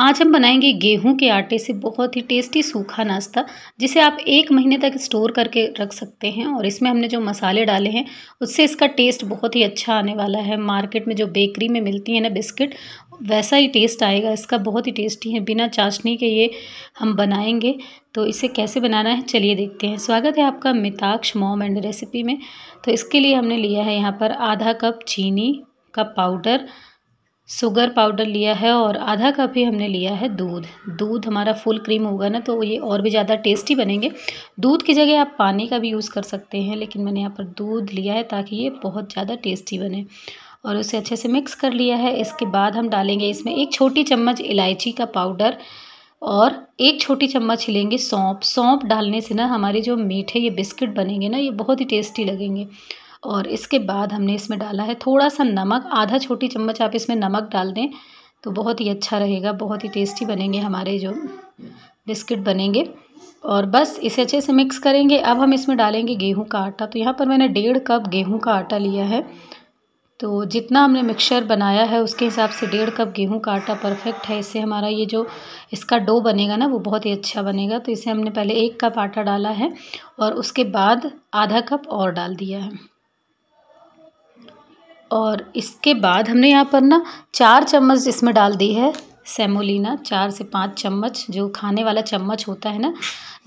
आज हम बनाएंगे गेहूं के आटे से बहुत ही टेस्टी सूखा नाश्ता जिसे आप एक महीने तक स्टोर करके रख सकते हैं और इसमें हमने जो मसाले डाले हैं उससे इसका टेस्ट बहुत ही अच्छा आने वाला है मार्केट में जो बेकरी में मिलती है ना बिस्किट वैसा ही टेस्ट आएगा इसका बहुत ही टेस्टी है बिना चाशनी के ये हम बनाएंगे तो इसे कैसे बनाना है चलिए देखते हैं स्वागत है आपका मिताक्ष मॉम एंड रेसिपी में तो इसके लिए हमने लिया है यहाँ पर आधा कप चीनी का पाउडर शुगर पाउडर लिया है और आधा कप ही हमने लिया है दूध दूध हमारा फुल क्रीम होगा ना तो ये और भी ज़्यादा टेस्टी बनेंगे दूध की जगह आप पानी का भी यूज़ कर सकते हैं लेकिन मैंने यहाँ पर दूध लिया है ताकि ये बहुत ज़्यादा टेस्टी बने और उसे अच्छे से मिक्स कर लिया है इसके बाद हम डालेंगे इसमें एक छोटी चम्मच इलायची का पाउडर और एक छोटी चम्मच लेंगे सौंप सौंप डालने से ना हमारे जो मीठे ये बिस्किट बनेंगे ना ये बहुत ही टेस्टी लगेंगे और इसके बाद हमने इसमें डाला है थोड़ा सा नमक आधा छोटी चम्मच आप इसमें नमक डाल दें तो बहुत ही अच्छा रहेगा बहुत ही टेस्टी बनेंगे हमारे जो बिस्किट बनेंगे और बस इसे अच्छे से मिक्स करेंगे अब हम इसमें डालेंगे गेहूं का आटा तो यहाँ पर मैंने डेढ़ कप गेहूं का आटा लिया है तो जितना हमने मिक्सचर बनाया है उसके हिसाब से डेढ़ कप गेहूं का आटा परफेक्ट है इससे हमारा ये जो इसका डो बनेगा ना वो बहुत ही अच्छा बनेगा तो इसे हमने पहले एक कप आटा डाला है और उसके बाद आधा कप और डाल दिया है और इसके बाद हमने यहाँ पर ना चार चम्मच इसमें डाल दी है सेमोलिना चार से पाँच चम्मच जो खाने वाला चम्मच होता है ना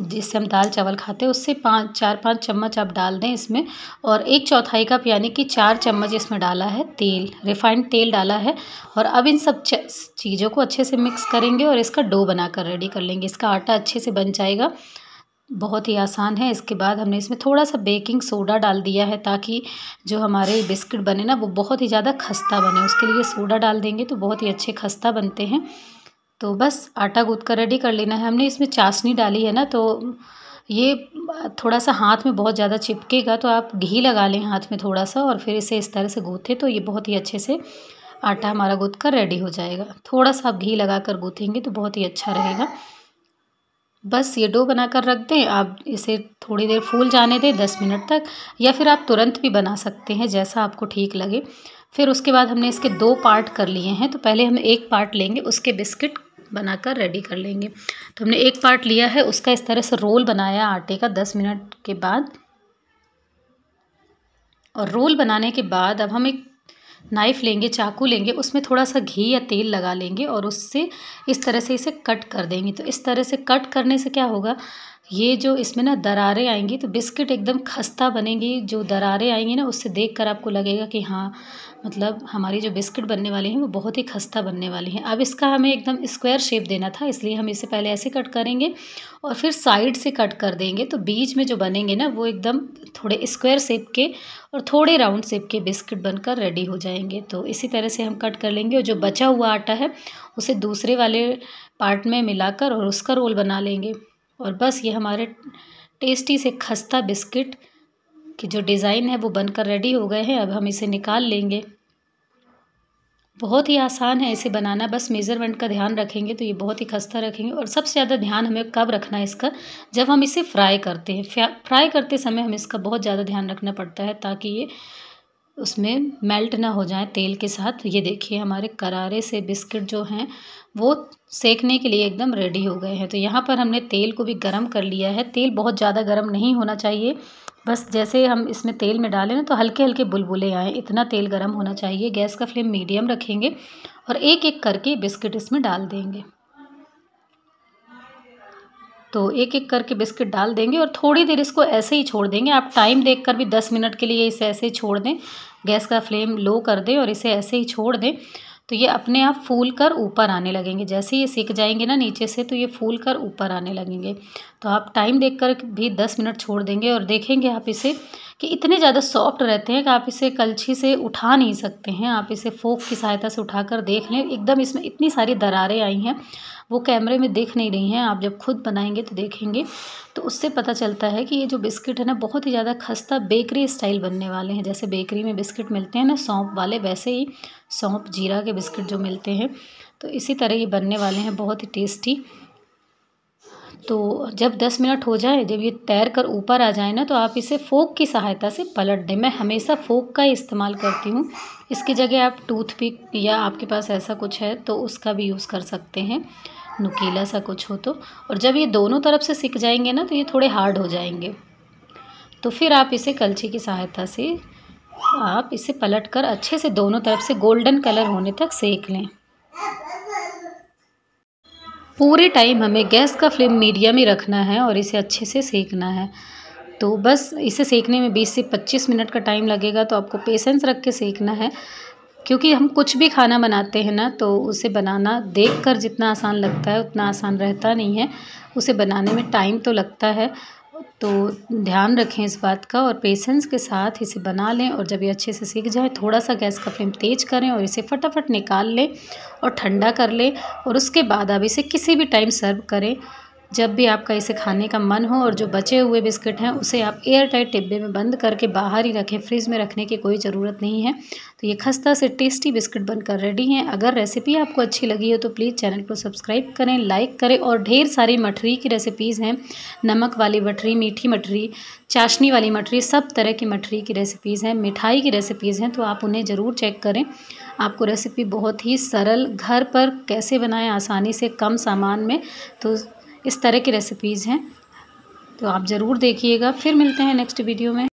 जिससे हम दाल चावल खाते हैं उससे पाँच चार पाँच चम्मच आप डाल दें इसमें और एक चौथाई कप यानी कि चार चम्मच इसमें डाला है तेल रिफाइंड तेल डाला है और अब इन सब चीज़ों को अच्छे से मिक्स करेंगे और इसका डो बनाकर रेडी कर लेंगे इसका आटा अच्छे से बन जाएगा बहुत ही आसान है इसके बाद हमने इसमें थोड़ा सा बेकिंग सोडा डाल दिया है ताकि जो हमारे बिस्किट बने ना वो बहुत ही ज़्यादा खस्ता बने उसके लिए सोडा डाल देंगे तो बहुत ही अच्छे खस्ता बनते हैं तो बस आटा गूँथ कर रेडी कर लेना है हमने इसमें चाशनी डाली है ना तो ये थोड़ा सा हाथ में बहुत ज़्यादा चिपकेगा तो आप घी लगा लें हाथ में थोड़ा सा और फिर इसे इस तरह से गूँथें तो ये बहुत ही अच्छे से आटा हमारा गूँथ कर रेडी हो जाएगा थोड़ा सा आप घी लगा कर गूँथेंगे तो बहुत ही अच्छा रहेगा बस ये डो बनाकर रख दें आप इसे थोड़ी देर फूल जाने दें दस मिनट तक या फिर आप तुरंत भी बना सकते हैं जैसा आपको ठीक लगे फिर उसके बाद हमने इसके दो पार्ट कर लिए हैं तो पहले हम एक पार्ट लेंगे उसके बिस्किट बनाकर रेडी कर लेंगे तो हमने एक पार्ट लिया है उसका इस तरह से रोल बनाया आटे का दस मिनट के बाद और रोल बनाने के बाद अब हम एक नाइफ़ लेंगे चाकू लेंगे उसमें थोड़ा सा घी या तेल लगा लेंगे और उससे इस तरह से इसे कट कर देंगे तो इस तरह से कट करने से क्या होगा ये जो इसमें ना दरारें आएंगी तो बिस्किट एकदम खस्ता बनेगी जो दरारें आएंगी ना उससे देख कर आपको लगेगा कि हाँ मतलब हमारी जो बिस्किट बनने वाली हैं वो बहुत ही खस्ता बनने वाली हैं अब इसका हमें एकदम स्क्वायर शेप देना था इसलिए हम इसे पहले ऐसे कट करेंगे और फिर साइड से कट कर देंगे तो बीच में जो बनेंगे ना वो एकदम थोड़े स्क्वायर शेप के और थोड़े राउंड शेप के बिस्किट बनकर रेडी हो जाएंगे तो इसी तरह से हम कट कर लेंगे और जो बचा हुआ आटा है उसे दूसरे वाले पार्ट में मिलाकर और उसका रोल बना लेंगे और बस ये हमारे टेस्टी से खस्ता बिस्किट की जो डिज़ाइन है वो बनकर रेडी हो गए हैं अब हम इसे निकाल लेंगे बहुत ही आसान है इसे बनाना बस मेज़रमेंट का ध्यान रखेंगे तो ये बहुत ही खस्ता रखेंगे और सबसे ज़्यादा ध्यान हमें कब रखना है इसका जब हम इसे फ्राई करते हैं फ्राई करते समय हमें इसका बहुत ज़्यादा ध्यान रखना पड़ता है ताकि ये उसमें मेल्ट ना हो जाए तेल के साथ ये देखिए हमारे करारे से बिस्किट जो हैं वो सेकने के लिए एकदम रेडी हो गए हैं तो यहाँ पर हमने तेल को भी गर्म कर लिया है तेल बहुत ज़्यादा गर्म नहीं होना चाहिए बस जैसे हम इसमें तेल में डालें ना तो हल्के हल्के बुलबुले आएँ इतना तेल गर्म होना चाहिए गैस का फ्लेम मीडियम रखेंगे और एक एक करके बिस्किट इसमें डाल देंगे तो एक एक करके बिस्किट डाल देंगे और थोड़ी देर इसको ऐसे ही छोड़ देंगे आप टाइम देख कर भी दस मिनट के लिए इसे ऐसे ही छोड़ दें गैस का फ्लेम लो कर दें और इसे ऐसे ही छोड़ दें तो ये अपने आप फूल कर ऊपर आने लगेंगे जैसे ये सीख जाएंगे ना नीचे से तो ये फूल कर ऊपर आने लगेंगे तो आप टाइम देख कर भी दस मिनट छोड़ देंगे और देखेंगे आप इसे कि इतने ज़्यादा सॉफ्ट रहते हैं कि आप इसे कलछी से उठा नहीं सकते हैं आप इसे फोक की सहायता से उठाकर देख लें एकदम इसमें इतनी सारी दरारें आई हैं वो कैमरे में देख नहीं रही हैं आप जब खुद बनाएंगे तो देखेंगे तो उससे पता चलता है कि ये जो बिस्किट है ना बहुत ही ज़्यादा खस्ता बेकरी स्टाइल बनने वाले हैं जैसे बेकरी में बिस्किट मिलते हैं ना सौंप वाले वैसे ही सौंप जीरा के बिस्किट जो मिलते हैं तो इसी तरह ये बनने वाले हैं बहुत ही टेस्टी तो जब दस मिनट हो जाए जब ये तैर कर ऊपर आ जाए ना तो आप इसे फ़ोक की सहायता से पलट दें मैं हमेशा फ़ोक का ही इस्तेमाल करती हूँ इसकी जगह आप टूथपिक या आपके पास ऐसा कुछ है तो उसका भी यूज़ कर सकते हैं नुकीला सा कुछ हो तो और जब ये दोनों तरफ से सीख जाएंगे ना तो ये थोड़े हार्ड हो जाएंगे तो फिर आप इसे कलछे की सहायता से आप इसे पलट कर अच्छे से दोनों तरफ से गोल्डन कलर होने तक सेक लें पूरे टाइम हमें गैस का फ्लेम मीडियम ही रखना है और इसे अच्छे से सेकना है तो बस इसे सेकने में 20 से 25 मिनट का टाइम लगेगा तो आपको पेशेंस रख के सेकना है क्योंकि हम कुछ भी खाना बनाते हैं ना तो उसे बनाना देखकर जितना आसान लगता है उतना आसान रहता नहीं है उसे बनाने में टाइम तो लगता है तो ध्यान रखें इस बात का और पेशेंस के साथ इसे बना लें और जब ये अच्छे से सीख जाए थोड़ा सा गैस का फ्लेम तेज़ करें और इसे फटाफट निकाल लें और ठंडा कर लें और उसके बाद आप इसे किसी भी टाइम सर्व करें जब भी आपका इसे खाने का मन हो और जो बचे हुए बिस्किट हैं उसे आप एयर टाइट में बंद करके बाहर ही रखें फ्रिज में रखने की कोई ज़रूरत नहीं है तो ये खस्ता से टेस्टी बिस्किट बनकर रेडी हैं अगर रेसिपी आपको अच्छी लगी हो तो प्लीज़ चैनल को सब्सक्राइब करें लाइक करें और ढेर सारी मठरी की रेसिपीज़ हैं नमक वाली मठरी मीठी मठरी चाशनी वाली मठरी सब तरह की मठरी की रेसिपीज़ हैं मिठाई की रेसिपीज़ हैं तो आप उन्हें ज़रूर चेक करें आपको रेसिपी बहुत ही सरल घर पर कैसे बनाएं आसानी से कम सामान में तो इस तरह की रेसिपीज़ हैं तो आप ज़रूर देखिएगा फिर मिलते हैं नेक्स्ट वीडियो में